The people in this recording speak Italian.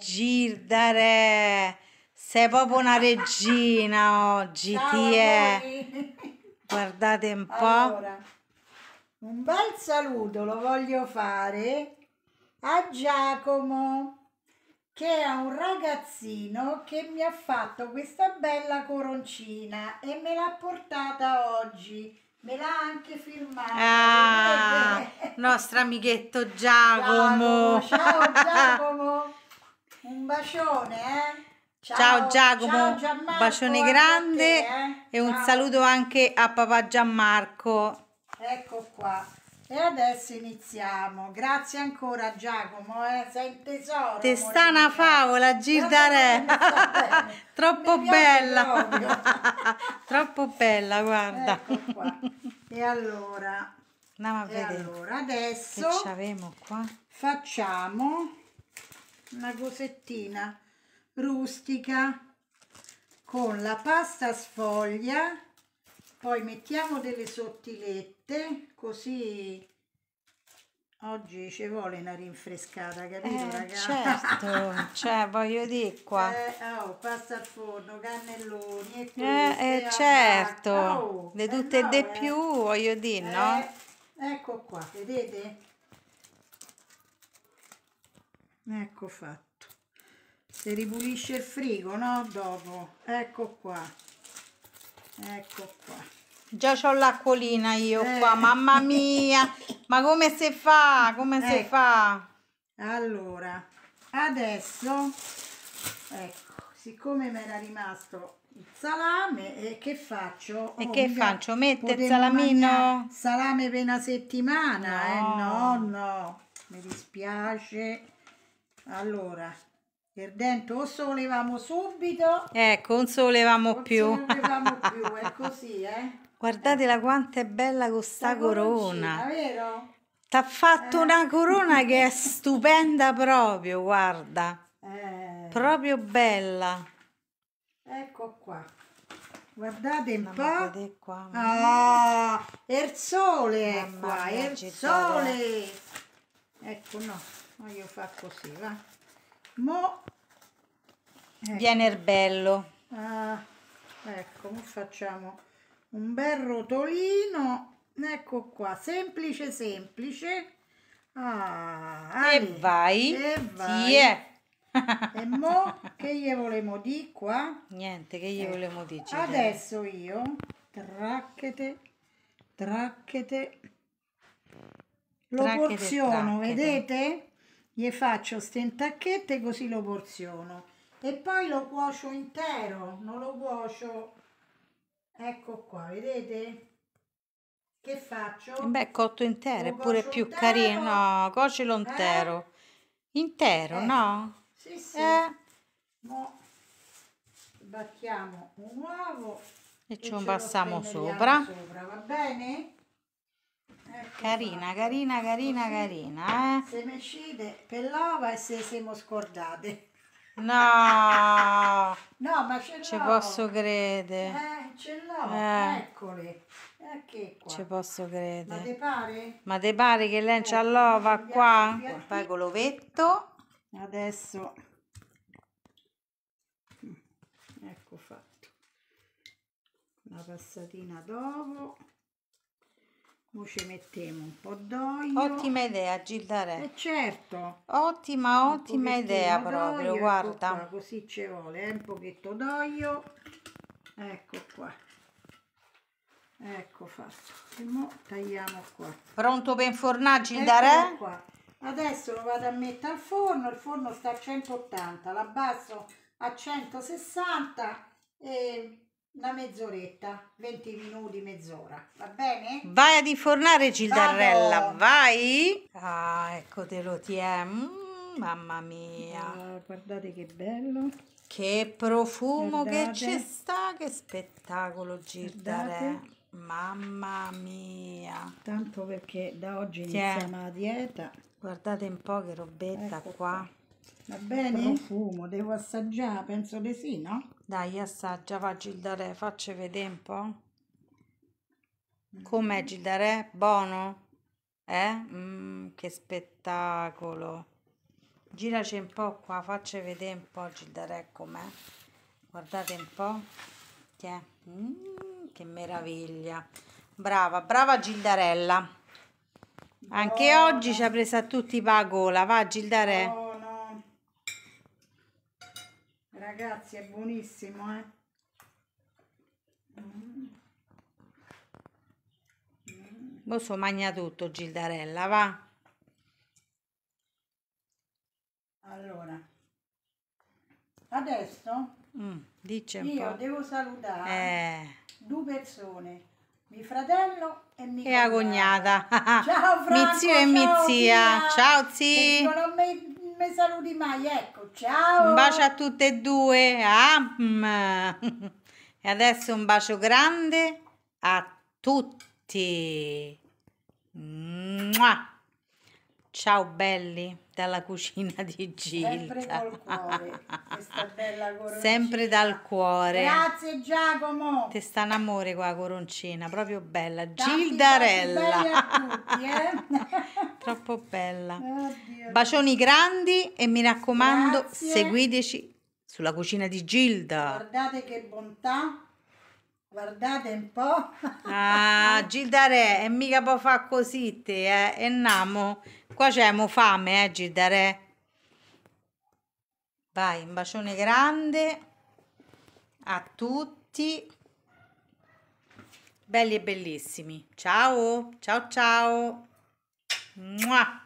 Girdare, sei proprio una regina oggi, Ciao ti è. Guardate un po'. Allora, un bel saluto lo voglio fare a Giacomo, che è un ragazzino che mi ha fatto questa bella coroncina e me l'ha portata oggi. Me l'ha anche firmata. Ah, nostro amichetto Giacomo. Giacomo ciao Giacomo bacione, eh? Ciao, ciao Giacomo, ciao Gianmarco, bacione grande te, eh? e un saluto anche a papà Gianmarco. Ecco qua. E adesso iniziamo. Grazie ancora Giacomo, eh? sei un tesoro. Testana una favola, Girdare. Troppo bella. Troppo bella, guarda. Ecco e allora... Andiamo a vedere. Allora, adesso... Che qua? Facciamo una cosettina rustica con la pasta sfoglia poi mettiamo delle sottilette così oggi ci vuole una rinfrescata capito eh, ragazzi? certo cioè voglio dire qua eh, oh, pasta al forno cannelloni e queste eh, eh certo oh, di eh tutte e no, di eh. più voglio dire no? Eh, ecco qua vedete ecco fatto si ripulisce il frigo no dopo ecco qua ecco qua Già c'ho l'acquolina io eh. qua, mamma mia! Ma come si fa? Come ecco. si fa? Allora, adesso, ecco, siccome mi era rimasto il salame, eh, che faccio? E oh, che faccio? Mette il salamino? Salame per una settimana? Eh, no. Eh no, no, mi dispiace allora il dente o sollevamo subito ecco non sollevamo più sollevamo più è così eh guardatela eh. quanto è bella questa corona vero? t'ha fatto eh. una corona che è stupenda proprio guarda eh. proprio bella ecco qua guardate un Mamma po' qua. ah, il sole Mamma qua il sole ecco no voglio far così va mo ecco. viene il bello ah, ecco facciamo un bel rotolino ecco qua semplice semplice ah, e vai e vai sì, e mo che gli volemo di qua niente che gli eh. volemo di girare. adesso io tracchete tracchete lo porziono vedete gli faccio stentacchette così lo porziono e poi lo cuocio intero non lo cuocio ecco qua vedete che faccio e eh beh cotto intero è pure più intero. carino no cocilo eh? intero eh? intero eh. no? sì sì eh. Mo battiamo un uovo e, ci passiamo sopra. sopra va bene? Carina, carina, carina, carina, eh? Se mi uscite per l'ova e se siamo scordate. No! no, ma ce l'ho! Ci posso credere. Eh, ce l'ho, eh. eccole. Ecco Ci posso credere. Ma te pare? Ma te pare che lei c'ha l'ova eh, qua? Poi eh, eh, con l'ovetto. Adesso... Ecco fatto. Una passatina d'ovo. Ora ci mettiamo un po' d'olio. Ottima idea, Gildare. Eh certo. Ottima, ottima idea proprio, ecco guarda. Ecco così ci vuole, eh, un pochetto d'olio. Ecco qua. Ecco fatto. E mo tagliamo qua. Pronto per infornare, Gildare? Ecco Adesso lo vado a mettere al forno, il forno sta a 180, l'abbasso a 160 e una mezz'oretta, 20 minuti, mezz'ora, va bene? Vai ad infornare Gildarella, Vado. vai! Ah, ecco te lo tiene, mm, mamma mia! Ah, guardate che bello! Che profumo guardate. che ci sta, che spettacolo Gildarrella! Mamma mia! Tanto perché da oggi iniziamo la dieta. Guardate un po' che robetta ecco qua. qua. Va bene? Il profumo, devo assaggiare, penso di sì, no? Dai, assaggia, va Gildare, faccio vedere un po'. Com'è Gildare? Buono? Eh? Mm, che spettacolo. Giraci un po' qua, faccio vedere un po' Gildare com'è. Guardate un po'. Che, mm, che meraviglia. Brava, brava Gildarella. Anche Buona. oggi ci ha preso a tutti i pagola, va Gildare. Buona ragazzi è buonissimo eh mm. Mm. tutto Gildarella va allora adesso mm, dice io devo salutare eh. due persone mio fratello e mia e cognata. Ciao Franco, mio zio e mi zia. Ciao zii. Non mi, mi saluti mai, ecco ciao! Un bacio a tutte e due! Ah, mm. e adesso un bacio grande a tutti! Mua. Ciao belli dalla cucina di Gilda. Sempre, cuore, Sempre dal cuore. Grazie Giacomo. Te sta un amore qua coroncina, proprio bella. Tanti Gildarella. Tanti tutti, eh? Troppo bella. Oddio. Bacioni grandi e mi raccomando, Grazie. seguiteci sulla cucina di Gilda. Guardate che bontà. Guardate un po'. ah, Gilda Re, e mica può fa così te, eh. E namo. Qua c'è mo fame, eh, Gilda Re. Vai, un bacione grande a tutti. Belli e bellissimi. Ciao, ciao ciao. Mua!